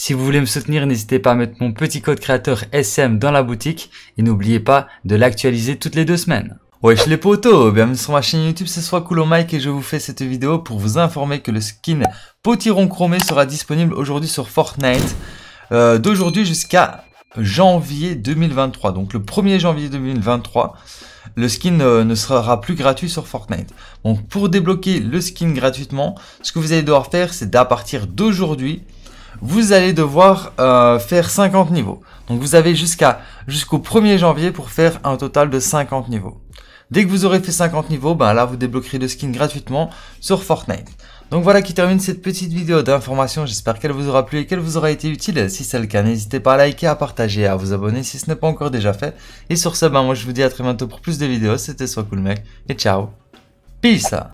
Si vous voulez me soutenir, n'hésitez pas à mettre mon petit code créateur SM dans la boutique et n'oubliez pas de l'actualiser toutes les deux semaines. Wesh les potos, bienvenue sur ma chaîne YouTube, ce soit Cool Mike et je vous fais cette vidéo pour vous informer que le skin potiron chromé sera disponible aujourd'hui sur Fortnite euh, d'aujourd'hui jusqu'à janvier 2023. Donc le 1er janvier 2023, le skin euh, ne sera plus gratuit sur Fortnite. Donc pour débloquer le skin gratuitement, ce que vous allez devoir faire c'est d'à partir d'aujourd'hui, vous allez devoir euh, faire 50 niveaux. Donc vous avez jusqu'à jusqu'au 1er janvier pour faire un total de 50 niveaux. Dès que vous aurez fait 50 niveaux, ben là vous débloquerez le skin gratuitement sur Fortnite. Donc voilà qui termine cette petite vidéo d'information, j'espère qu'elle vous aura plu et qu'elle vous aura été utile. Si c'est le cas, n'hésitez pas à liker, à partager, à vous abonner si ce n'est pas encore déjà fait. Et sur ce, ben moi je vous dis à très bientôt pour plus de vidéos, c'était Soit Cool Mec, et ciao, peace